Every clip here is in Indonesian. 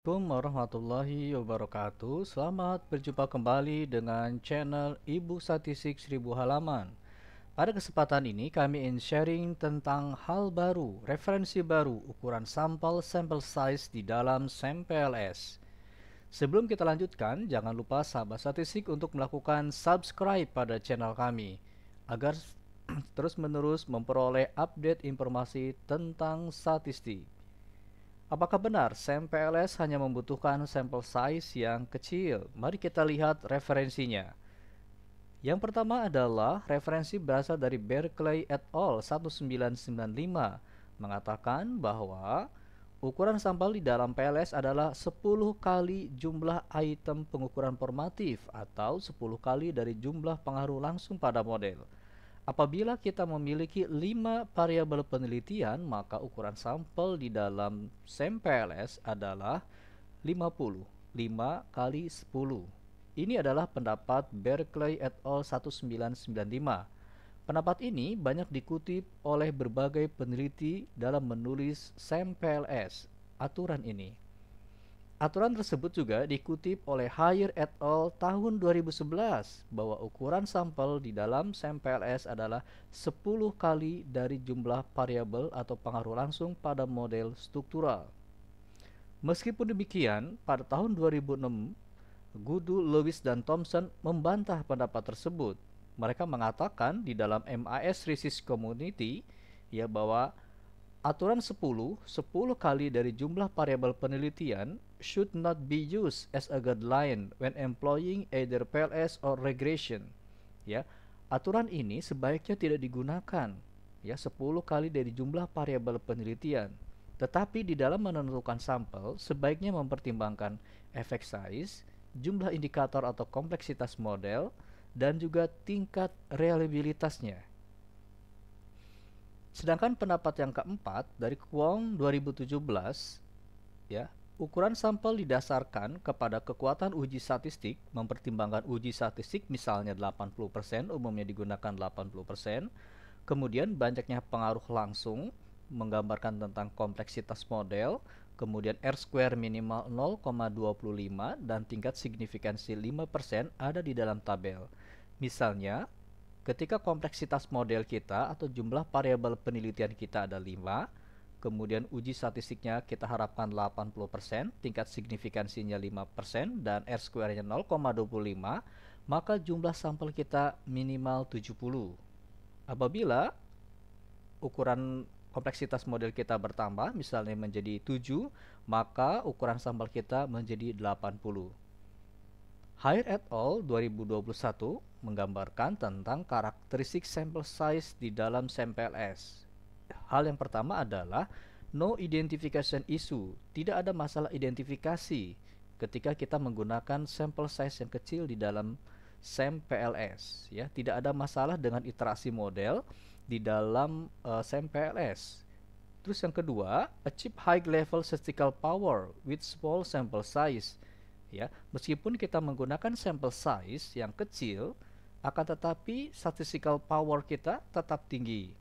Assalamualaikum warahmatullahi wabarakatuh Selamat berjumpa kembali dengan channel Ibu Statistik 1000 Halaman Pada kesempatan ini kami ingin sharing tentang hal baru, referensi baru, ukuran sampel sample size di dalam sampel S Sebelum kita lanjutkan, jangan lupa sahabat statistik untuk melakukan subscribe pada channel kami Agar terus menerus memperoleh update informasi tentang statistik Apakah benar SEM PLS hanya membutuhkan sampel size yang kecil? Mari kita lihat referensinya. Yang pertama adalah referensi berasal dari Berkeley et al. 1995 mengatakan bahwa ukuran sampel di dalam PLS adalah 10 kali jumlah item pengukuran formatif atau 10 kali dari jumlah pengaruh langsung pada model. Apabila kita memiliki lima variabel penelitian, maka ukuran sampel di dalam SEMPLS adalah 50. 5 kali 10. Ini adalah pendapat Berkeley et al. 1995. Pendapat ini banyak dikutip oleh berbagai peneliti dalam menulis SEMPLS, aturan ini. Aturan tersebut juga dikutip oleh Higher et al. tahun 2011 bahwa ukuran sampel di dalam SEMPLS adalah 10 kali dari jumlah variabel atau pengaruh langsung pada model struktural. Meskipun demikian, pada tahun 2006, Gudu, Lewis, dan Thompson membantah pendapat tersebut. Mereka mengatakan di dalam MIS Research Community ya bahwa Aturan 10, 10 kali dari jumlah variabel penelitian should not be used as a guideline when employing either PLS or regression. Ya, aturan ini sebaiknya tidak digunakan ya 10 kali dari jumlah variabel penelitian. Tetapi di dalam menentukan sampel sebaiknya mempertimbangkan efek size, jumlah indikator atau kompleksitas model dan juga tingkat reliabilitasnya. Sedangkan pendapat yang keempat dari Kuang 2017 ya, ukuran sampel didasarkan kepada kekuatan uji statistik mempertimbangkan uji statistik misalnya 80% umumnya digunakan 80%, kemudian banyaknya pengaruh langsung menggambarkan tentang kompleksitas model, kemudian R square minimal 0,25 dan tingkat signifikansi 5% ada di dalam tabel. Misalnya, Ketika kompleksitas model kita atau jumlah variabel penelitian kita ada 5, kemudian uji statistiknya kita harapkan 80%, tingkat signifikansinya 5%, dan R square-nya 0,25, maka jumlah sampel kita minimal 70. Apabila ukuran kompleksitas model kita bertambah, misalnya menjadi 7, maka ukuran sampel kita menjadi 80. Hire et al. 2021 menggambarkan tentang karakteristik sample size di dalam sampel S. Hal yang pertama adalah no identification issue, tidak ada masalah identifikasi ketika kita menggunakan sample size yang kecil di dalam PLS. Ya, tidak ada masalah dengan iterasi model di dalam uh, S. Terus yang kedua, achieve high level statistical power with small sample size ya meskipun kita menggunakan sample size yang kecil akan tetapi statistical power kita tetap tinggi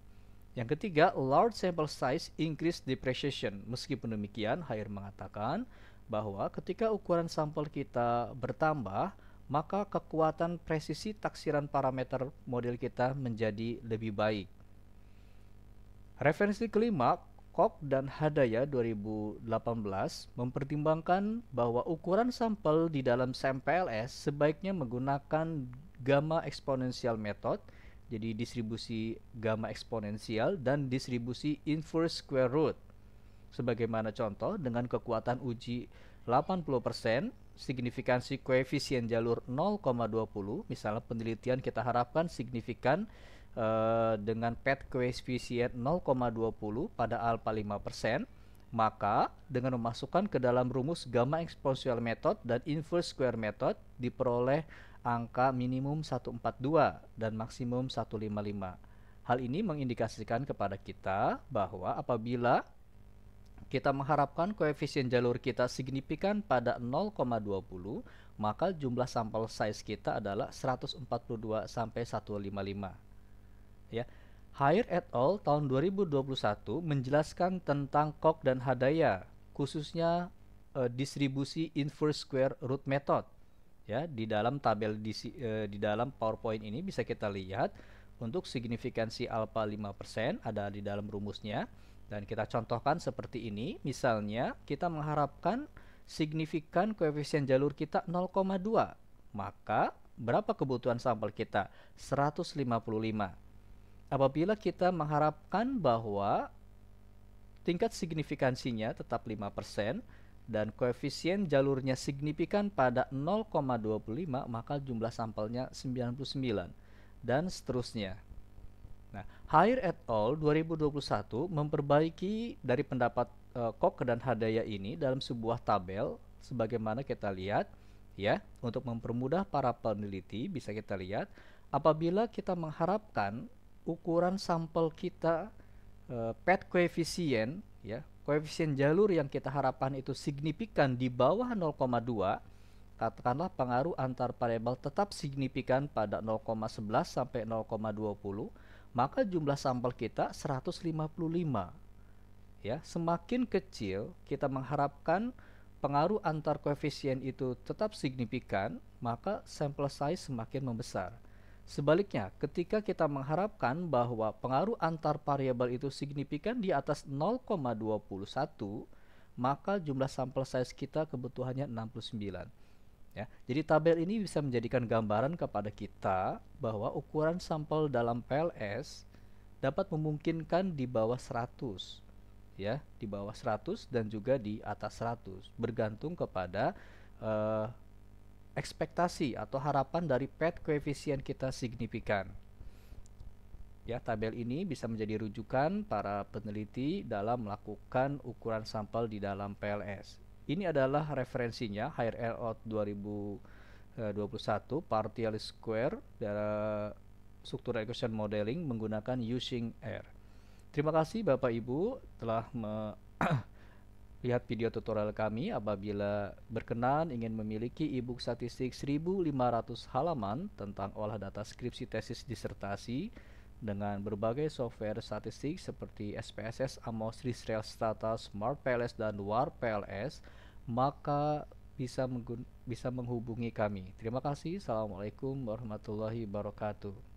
yang ketiga large sample size increase depreciation meskipun demikian Hair mengatakan bahwa ketika ukuran sampel kita bertambah maka kekuatan presisi taksiran parameter model kita menjadi lebih baik Referensi kelima, Kokok dan Hadaya 2018 mempertimbangkan bahwa ukuran sampel di dalam SEM PLS sebaiknya menggunakan gamma eksponensial method, jadi distribusi gamma eksponensial dan distribusi inverse square root. Sebagaimana contoh, dengan kekuatan uji 80%, signifikansi koefisien jalur 0,20, misalnya penelitian kita harapkan signifikan Eh, dengan pet koefisien 0,20 pada alfa 5%, maka dengan memasukkan ke dalam rumus gamma exponential method dan inverse square method diperoleh angka minimum 142 dan maksimum 155. Hal ini mengindikasikan kepada kita bahwa apabila kita mengharapkan koefisien jalur kita signifikan pada 0,20, maka jumlah sampel size kita adalah 142 sampai 155 ya. Hire et al. tahun 2021 menjelaskan tentang kok dan hadaya, khususnya e, distribusi inverse square root method. Ya, di dalam tabel di, e, di dalam PowerPoint ini bisa kita lihat untuk signifikansi alfa 5% ada di dalam rumusnya dan kita contohkan seperti ini. Misalnya, kita mengharapkan signifikan koefisien jalur kita 0,2. Maka berapa kebutuhan sampel kita? 155 apabila kita mengharapkan bahwa tingkat signifikansinya tetap 5% dan koefisien jalurnya signifikan pada 0,25 maka jumlah sampelnya 99 dan seterusnya. Nah, Hire et al. 2021 memperbaiki dari pendapat uh, e, Koch dan Hadaya ini dalam sebuah tabel sebagaimana kita lihat ya, untuk mempermudah para peneliti bisa kita lihat apabila kita mengharapkan ukuran sampel kita uh, eh, pet koefisien ya koefisien jalur yang kita harapkan itu signifikan di bawah 0,2 katakanlah pengaruh antar variabel tetap signifikan pada 0,11 sampai 0,20 maka jumlah sampel kita 155 ya semakin kecil kita mengharapkan pengaruh antar koefisien itu tetap signifikan maka sampel size semakin membesar Sebaliknya, ketika kita mengharapkan bahwa pengaruh antar variabel itu signifikan di atas 0,21, maka jumlah sampel size kita kebutuhannya 69. Ya, jadi tabel ini bisa menjadikan gambaran kepada kita bahwa ukuran sampel dalam PLS dapat memungkinkan di bawah 100 ya, di bawah 100 dan juga di atas 100 bergantung kepada uh, ekspektasi atau harapan dari pet koefisien kita signifikan. Ya, tabel ini bisa menjadi rujukan para peneliti dalam melakukan ukuran sampel di dalam PLS. Ini adalah referensinya HRL Out 2021 Partial Square dari struktur Equation Modeling menggunakan Using R. Terima kasih Bapak Ibu telah me Lihat video tutorial kami apabila berkenan ingin memiliki e-book statistik 1500 halaman tentang olah data skripsi tesis disertasi dengan berbagai software statistik seperti SPSS, Amos, Research Strata, Smart PLS, dan War PLS, maka bisa, bisa menghubungi kami. Terima kasih. Assalamualaikum warahmatullahi wabarakatuh.